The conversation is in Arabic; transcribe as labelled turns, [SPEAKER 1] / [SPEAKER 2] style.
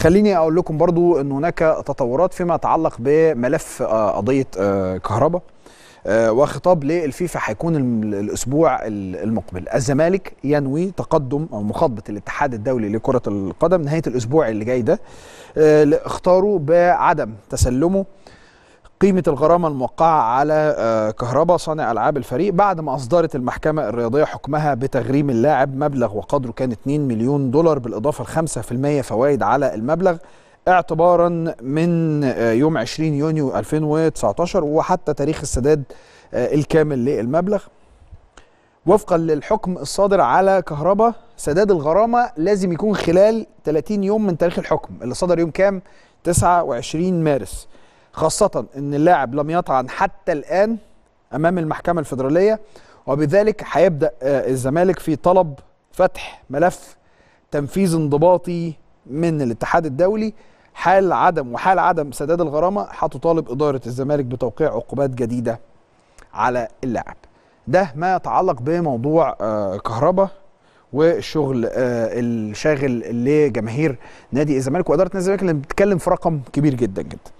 [SPEAKER 1] خليني اقول لكم برضو ان هناك تطورات فيما يتعلق بملف آه، قضيه آه، كهرباء آه، وخطاب للفيفا هيكون الاسبوع المقبل الزمالك ينوي تقدم او مخاطبه الاتحاد الدولي لكره القدم نهايه الاسبوع اللي جاي ده لاختاره بعدم تسلمه قيمة الغرامة الموقعة على آه، كهرباء صانع ألعاب الفريق بعد ما أصدرت المحكمة الرياضية حكمها بتغريم اللاعب مبلغ وقدره كان 2 مليون دولار بالإضافة ل 5% فوائد على المبلغ اعتبارا من آه، يوم 20 يونيو 2019 وحتى تاريخ السداد آه، الكامل للمبلغ وفقا للحكم الصادر على كهرباء سداد الغرامة لازم يكون خلال 30 يوم من تاريخ الحكم اللي صدر يوم كام 29 مارس خاصة أن اللاعب لم يطعن حتى الآن أمام المحكمة الفيدرالية وبذلك هيبدأ آه، الزمالك في طلب فتح ملف تنفيذ انضباطي من الاتحاد الدولي حال عدم وحال عدم سداد الغرامة هتطالب إدارة الزمالك بتوقيع عقوبات جديدة على اللاعب ده ما يتعلق بموضوع آه، كهرباء والشغل آه، الشاغل لجماهير نادي الزمالك واداره نادي الزمالك اللي بتتكلم في رقم كبير جدا جدا